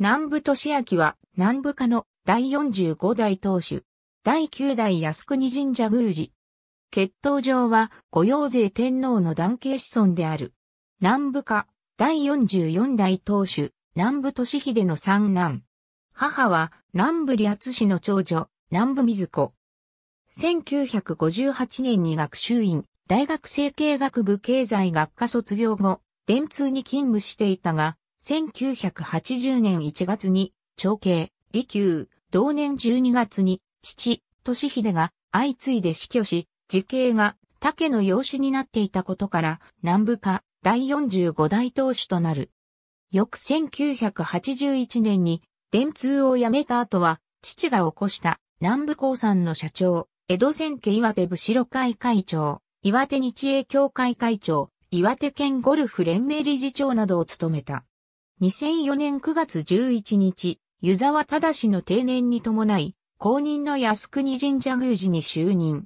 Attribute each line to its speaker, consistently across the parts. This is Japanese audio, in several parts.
Speaker 1: 南部俊明は、南部家の第45代当主、第9代靖国神社宮司。血統上は、御用税天皇の男系子孫である。南部家、第44代当主、南部俊秀の三男。母は、南部利厚氏の長女、南部水子。1958年に学習院、大学生経学部経済学科卒業後、電通に勤務していたが、1980年1月に、長兄、李宮、同年12月に、父、俊秀が相次いで死去し、時系が竹の養子になっていたことから、南部下、第45代当主となる。翌1981年に、電通を辞めた後は、父が起こした南部興山の社長、江戸千家岩手部白会会長、岩手日英協会会長、岩手県ゴルフ連盟理事長などを務めた。2004年9月11日、湯沢正の定年に伴い、公認の靖国神社宮司に就任。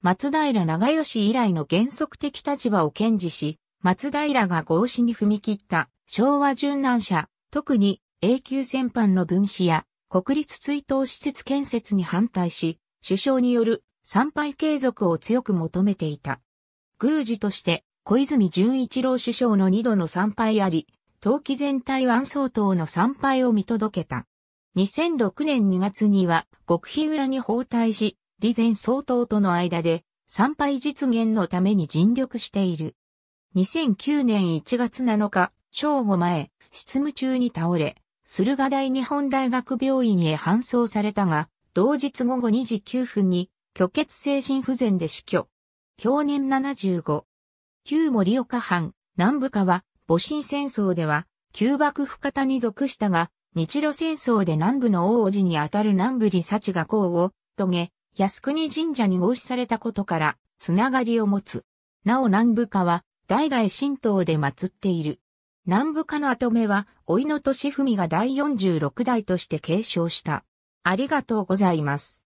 Speaker 1: 松平長吉以来の原則的立場を堅持し、松平が合祀に踏み切った昭和殉難者、特に永久戦犯の分子や国立追悼施設建設に反対し、首相による参拝継続を強く求めていた。宮司として、小泉純一郎首相の二度の参拝あり、冬季全体湾総統の参拝を見届けた。2006年2月には極秘裏に包帯し、李前総統との間で参拝実現のために尽力している。2009年1月7日、正午前、執務中に倒れ、駿河台日本大学病院へ搬送されたが、同日午後2時9分に、虚血精神不全で死去。去年75。旧森岡藩、南部川、戊辰戦争では、旧幕府方に属したが、日露戦争で南部の王子にあたる南部に幸が功を遂げ、靖国神社に合祀されたことから、つながりを持つ。なお南部家は、代々神道で祀っている。南部家の跡目は、老いの利文が第46代として継承した。ありがとうございます。